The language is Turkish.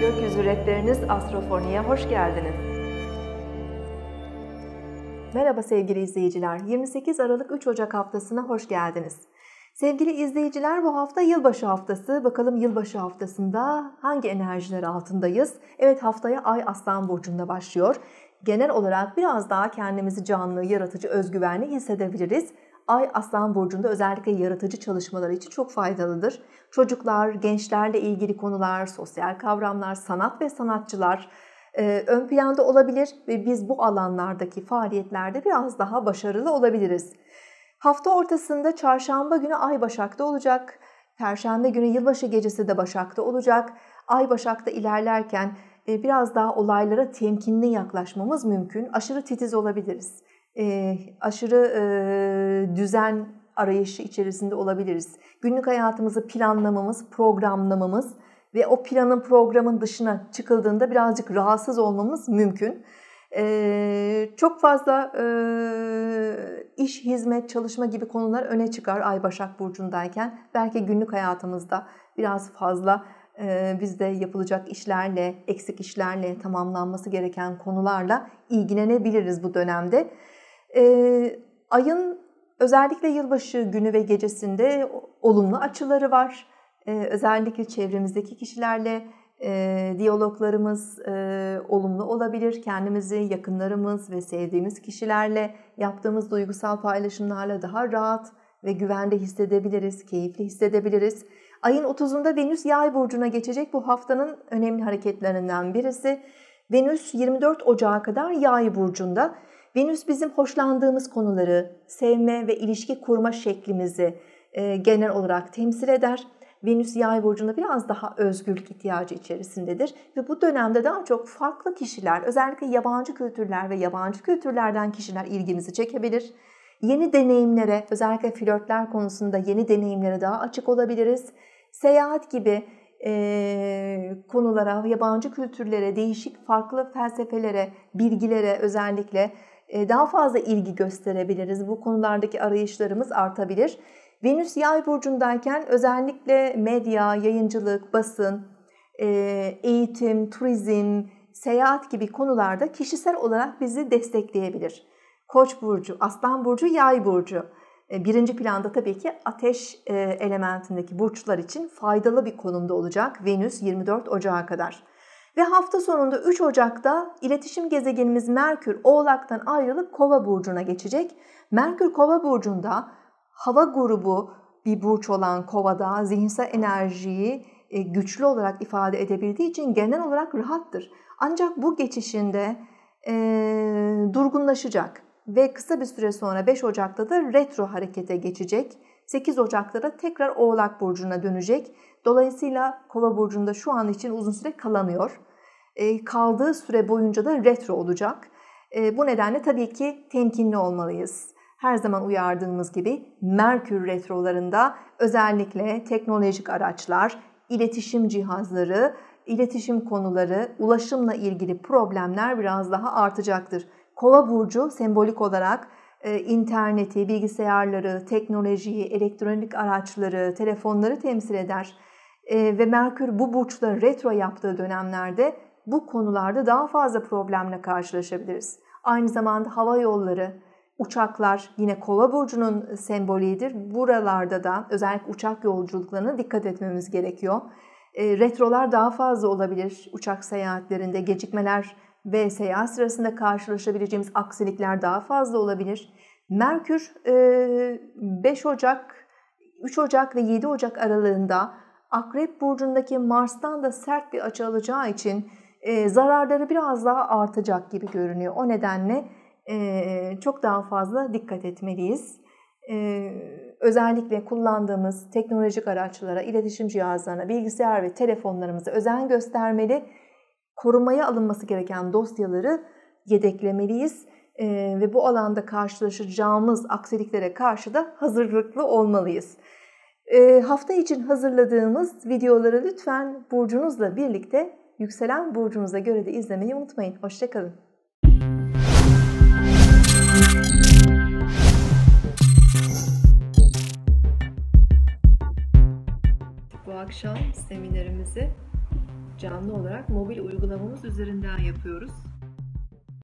Gökyüzü Rehberiniz Astrofoni'ye hoş geldiniz. Merhaba sevgili izleyiciler. 28 Aralık 3 Ocak haftasına hoş geldiniz. Sevgili izleyiciler bu hafta yılbaşı haftası. Bakalım yılbaşı haftasında hangi enerjiler altındayız? Evet haftaya Ay Aslan Burcu'nda başlıyor. Genel olarak biraz daha kendimizi canlı, yaratıcı, özgüvenli hissedebiliriz. Ay Aslan Burcu'nda özellikle yaratıcı çalışmalar için çok faydalıdır. Çocuklar, gençlerle ilgili konular, sosyal kavramlar, sanat ve sanatçılar e, ön planda olabilir ve biz bu alanlardaki faaliyetlerde biraz daha başarılı olabiliriz. Hafta ortasında çarşamba günü Ay Başak'ta olacak. Perşembe günü yılbaşı gecesi de Başak'ta olacak. Ay Başak'ta ilerlerken e, biraz daha olaylara temkinli yaklaşmamız mümkün. Aşırı titiz olabiliriz e, aşırı e, düzen arayışı içerisinde olabiliriz. Günlük hayatımızı planlamamız, programlamamız ve o planın programın dışına çıkıldığında birazcık rahatsız olmamız mümkün. Ee, çok fazla e, iş, hizmet, çalışma gibi konular öne çıkar Ay Başak Burcu'ndayken. Belki günlük hayatımızda biraz fazla e, bizde yapılacak işlerle, eksik işlerle, tamamlanması gereken konularla ilgilenebiliriz bu dönemde. E, ayın özellikle yılbaşı günü ve gecesinde olumlu açıları var. E, özellikle çevremizdeki kişilerle e, diyaloglarımız e, olumlu olabilir. Kendimizi yakınlarımız ve sevdiğimiz kişilerle yaptığımız duygusal paylaşımlarla daha rahat ve güvende hissedebiliriz, keyifli hissedebiliriz. Ayın 30'unda Venüs Yay burcuna geçecek. Bu haftanın önemli hareketlerinden birisi. Venüs 24 Ocağı kadar Yay burcunda. Venüs bizim hoşlandığımız konuları, sevme ve ilişki kurma şeklimizi e, genel olarak temsil eder. Venüs yay burcunda biraz daha özgürlük ihtiyacı içerisindedir ve bu dönemde daha çok farklı kişiler, özellikle yabancı kültürler ve yabancı kültürlerden kişiler ilgimizi çekebilir. Yeni deneyimlere, özellikle flörtler konusunda yeni deneyimlere daha açık olabiliriz. Seyahat gibi e, konulara, yabancı kültürlere, değişik farklı felsefelere, bilgilere özellikle e, daha fazla ilgi gösterebiliriz. Bu konulardaki arayışlarımız artabilir. Venüs yay burcundayken özellikle medya, yayıncılık, basın, e, eğitim, turizm, seyahat gibi konularda kişisel olarak bizi destekleyebilir. Koç burcu, Aslan burcu, Yay burcu. E, birinci planda tabii ki ateş elementindeki burçlar için faydalı bir konumda olacak Venüs 24 Ocağı kadar. Ve hafta sonunda 3 Ocak'ta iletişim gezegenimiz Merkür Oğlak'tan ayrılıp Kova burcuna geçecek. Merkür Kova burcunda hava grubu bir burç olan Kova'da zihinsel enerjiyi e, güçlü olarak ifade edebildiği için genel olarak rahattır. Ancak bu geçişinde e, durgunlaşacak ve kısa bir süre sonra 5 Ocak'ta da retro harekete geçecek. 8 Ocak'ta da tekrar Oğlak Burcu'na dönecek. Dolayısıyla Kova Burcu'nda şu an için uzun süre kalamıyor. E, kaldığı süre boyunca da retro olacak. E, bu nedenle tabii ki temkinli olmalıyız. Her zaman uyardığımız gibi Merkür retrolarında özellikle teknolojik araçlar, iletişim cihazları, iletişim konuları, ulaşımla ilgili problemler biraz daha artacaktır. Kova burcu sembolik olarak e, interneti, bilgisayarları, teknolojiyi, elektronik araçları, telefonları temsil eder. E, ve Merkür bu burçları retro yaptığı dönemlerde bu konularda daha fazla problemle karşılaşabiliriz. Aynı zamanda hava yolları, uçaklar yine kova burcunun sembolidir. Buralarda da özellikle uçak yolculuklarına dikkat etmemiz gerekiyor. E, retrolar daha fazla olabilir uçak seyahatlerinde gecikmeler ve seyahat sırasında karşılaşabileceğimiz aksilikler daha fazla olabilir. Merkür 5 e, Ocak, 3 Ocak ve 7 Ocak aralığında Akrep Burcu'ndaki Mars'tan da sert bir açı alacağı için e, zararları biraz daha artacak gibi görünüyor. O nedenle e, çok daha fazla dikkat etmeliyiz. Özellikle kullandığımız teknolojik araçlara, iletişim cihazlarına, bilgisayar ve telefonlarımıza özen göstermeli korumaya alınması gereken dosyaları yedeklemeliyiz ve bu alanda karşılaşacağımız aksiliklere karşı da hazırlıklı olmalıyız. hafta için hazırladığımız videoları lütfen burcunuzla birlikte yükselen burcunuza göre de izlemeyi unutmayın. Hoşçakalın. Bu akşam seminerimizi canlı olarak mobil uygulamamız üzerinden yapıyoruz.